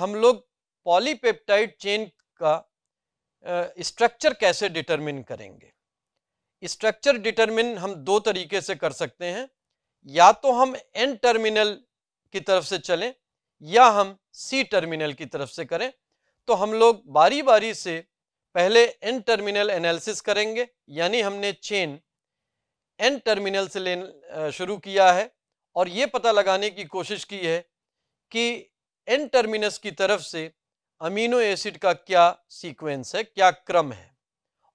हम लोग polypeptide chain का स्ट्रक्चर कैसे डिटरमिन करेंगे स्ट्रक्चर डिटरमिन हम दो तरीके से कर सकते हैं या तो हम एन टर्मिनल की तरफ से चलें या हम सी टर्मिनल की तरफ से करें तो हम लोग बारी बारी से पहले एन टर्मिनल एनालिसिस करेंगे यानी हमने चेन एन टर्मिनल से ले शुरू किया है और ये पता लगाने की कोशिश की है कि एन टर्मिनस की तरफ से अमीनो एसिड का क्या सीक्वेंस है क्या क्रम है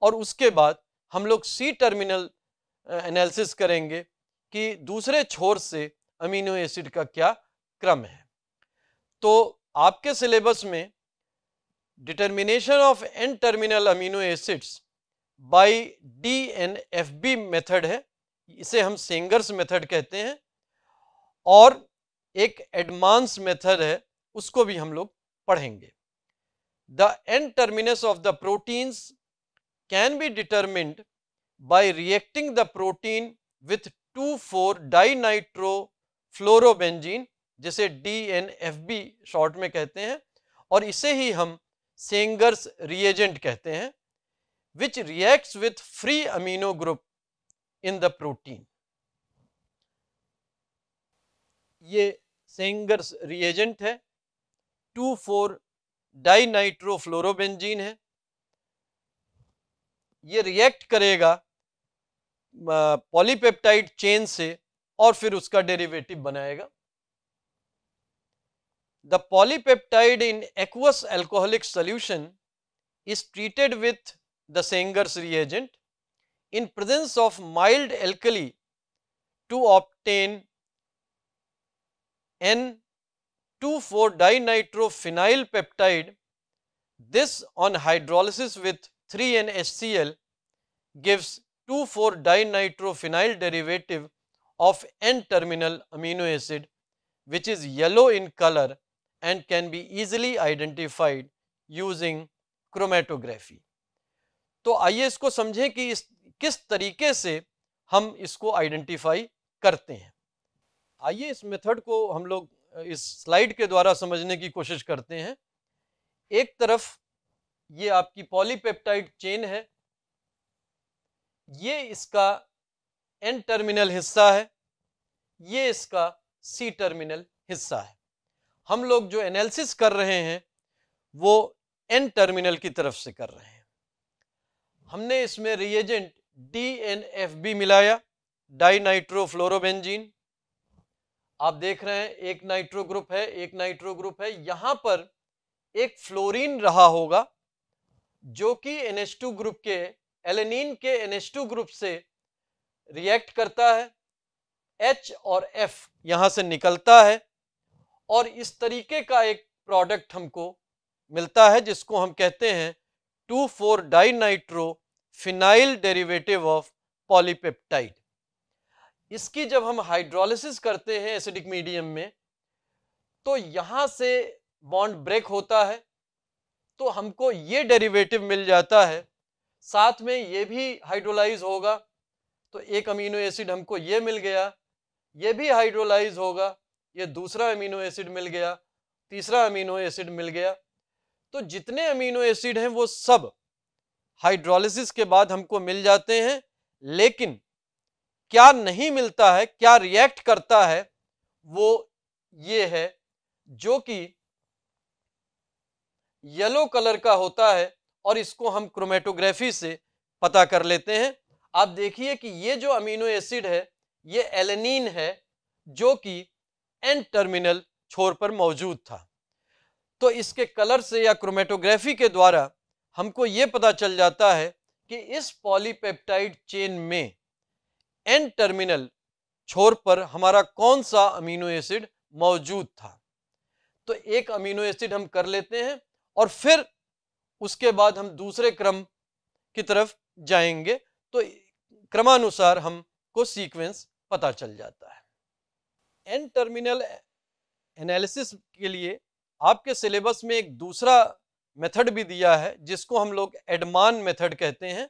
और उसके बाद हम लोग सी टर्मिनल एनालिसिस करेंगे कि दूसरे छोर से अमीनो एसिड का क्या क्रम है तो आपके सिलेबस में determination of N terminal amino acids by D N F B method है इसे हम सेंगर्स मेथड कहते हैं और एक एडवांस मेथड है उसको भी हम लोग पढ़ेंगे the end terminus of the proteins can be determined protein with two four di nitro fluorobenzene जिसे D N F B short में कहते हैं और इसे ही हम सेंगर्स रिएजेंट कहते हैं which reacts with free amino group in the protein ये सेंगर्स रिएजेंट है टू फोर डाई नाइट्रोफ्लोरोबेंजीन है ये रिएक्ट करेगा पॉलीपेप्टाइड चेन से और फिर उसका डेरिवेटिव बनाएगा the polypeptide in aqueous alcoholic solution is treated with the Sanger's reagent in presence of mild alkali to obtain an two four di nitrophenyl peptide this on hydrolysis with three N H C L gives two four di nitrophenyl derivative of N terminal amino acid which is yellow in colour and can be easily identified using chromatography तो आइए इसको समझें कि इस किस तरीके से हम इसको आइडेंटिफाई करते हैं आइए इस मेथड को हम लोग इस स्लाइड के द्वारा समझने की कोशिश करते हैं एक तरफ ये आपकी पॉलीपेप्टाइड चेन है ये इसका एन टर्मिनल हिस्सा है ये इसका सी टर्मिनल हिस्सा है हम लोग जो एनालिसिस कर रहे हैं वो एन टर्मिनल की तरफ से कर रहे हैं हमने इसमें reagent D N F B मिलाया डाई आप देख रहे हैं एक नाइट्रो ग्रुप है एक नाइट्रो ग्रुप है यहां पर एक फ्लोरीन रहा होगा जो कि NH2 ग्रुप के एलेनिन के NH2 ग्रुप से रिएक्ट करता है H और F यहां से निकलता है और इस तरीके का एक प्रोडक्ट हमको मिलता है जिसको हम कहते हैं two four dinitro phenyl derivative of polypeptide इसकी जब हम हाइड्रोलिसिस करते हैं एसिडिक मीडियम में तो यहाँ से बॉन्ड ब्रेक होता है तो हमको ये डेरिवेटिव मिल जाता है साथ में ये भी हाइड्रोलाइज होगा तो एक अमीनो एसिड हमको ये मिल गया ये भी हाइड्रोलाइज होगा ये दूसरा अमीनो एसिड मिल गया तीसरा अमीनो एसिड मिल गया तो जितने अमीनो एसिड हैं वो सब हाइड्रोलिसिस के बाद हमको मिल जाते हैं लेकिन क्या नहीं मिलता है क्या रिएक्ट करता है वो ये है जो कि येलो कलर का होता है और इसको हम क्रोमेटोग्राफी से पता कर लेते हैं आप देखिए कि ये जो अमीनो एसिड है ये एलेनिन है जो कि एन टर्मिनल छोर पर मौजूद था तो इसके कलर से या क्रोमेटोग्राफी के द्वारा हमको ये पता चल जाता है कि इस पॉलीपेप्टाइड चेन में एन टर्मिनल छोर पर हमारा कौन सा अमीनो एसिड मौजूद था तो एक अमीनो एसिड हम कर लेते हैं और फिर उसके बाद हम दूसरे क्रम की तरफ जाएंगे तो क्रमानुसार हमको सीक्वेंस पता चल जाता है एन टर्मिनल एनालिसिस के लिए आपके सिलेबस में एक दूसरा मेथड भी दिया है जिसको हम लोग एडमान मेथड कहते हैं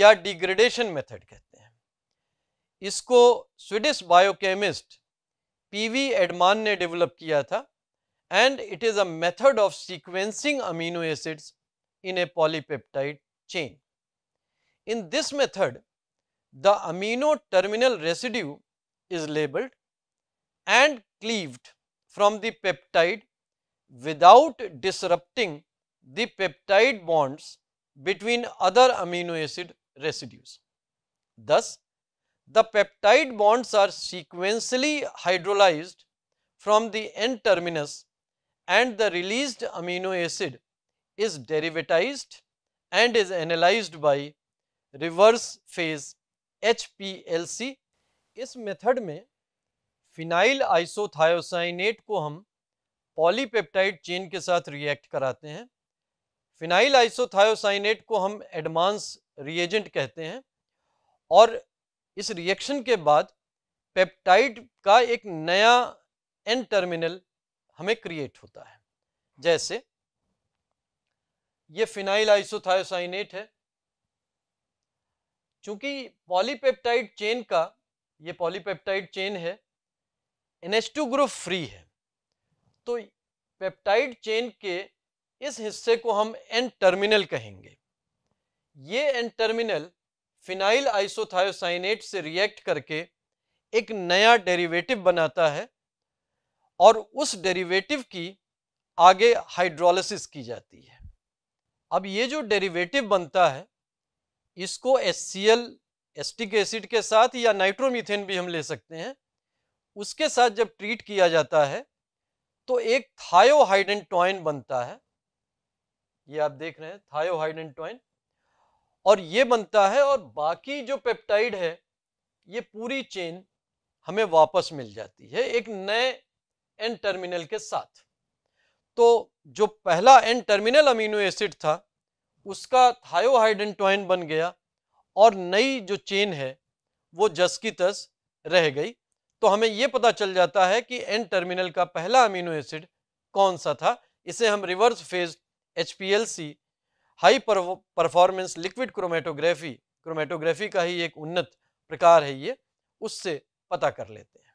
या डिग्रेडेशन मेथड कहते हैं इसको स्वीडिश बायोकेमिस्ट पीवी एडमान ने डेवलप किया था and it is a method of sequencing amino acids in a polypeptide chain in this method the amino terminal residue is labelled and cleaved from the peptide without disrupting the peptide bonds between other amino acid residues thus the peptide bonds are sequentially hydrolyzed from the end terminus and the released amino acid is derivatized and is analyzed by reverse phase HPLC. इस method में phenyl isothiocyanate को हम polypeptide chain के साथ react कराते हैं phenyl isothiocyanate को हम एडवांस रिएजेंट कहते हैं और इस रिएक्शन के बाद पेप्टाइड का एक नया एन टर्मिनल हमें क्रिएट होता है जैसे ये फिनाइल आइसोथायोसाइनेट है चूंकि पॉलीपेप्टाइड चेन का ये पॉलीपेप्टाइड चेन है टू ग्रुप फ्री है तो पेप्टाइड चेन के इस हिस्से को हम एन टर्मिनल कहेंगे ये एन टर्मिनल फिनाइल आइसोथायोसाइनेट से रिएक्ट करके एक नया डेरिवेटिव बनाता है और उस डेरिवेटिव की आगे हाइड्रोलिसिस की जाती है अब ये जो डेरिवेटिव बनता है इसको H C L acetic acid के साथ या नाइट्रोमीथेन भी हम ले सकते हैं उसके साथ जब ट्रीट किया जाता है तो एक थायोहाइडन बनता है ये आप देख रहे हैं थायोहाइडेंटॉइन और ये बनता है और बाकी जो पेप्टाइड है ये पूरी चेन हमें वापस मिल जाती है एक नए एन टर्मिनल के साथ तो जो पहला एन टर्मिनल अमीनो एसिड था उसका थायोहाइड्रन बन गया और नई जो चेन है वो जस की तस रह गई तो हमें ये पता चल जाता है कि एन टर्मिनल का पहला अमीनो एसिड कौन सा था इसे हम reverse phase H P L C high performance liquid chromatography chromatography का ही एक उन्नत प्रकार है ये उससे पता कर लेते हैं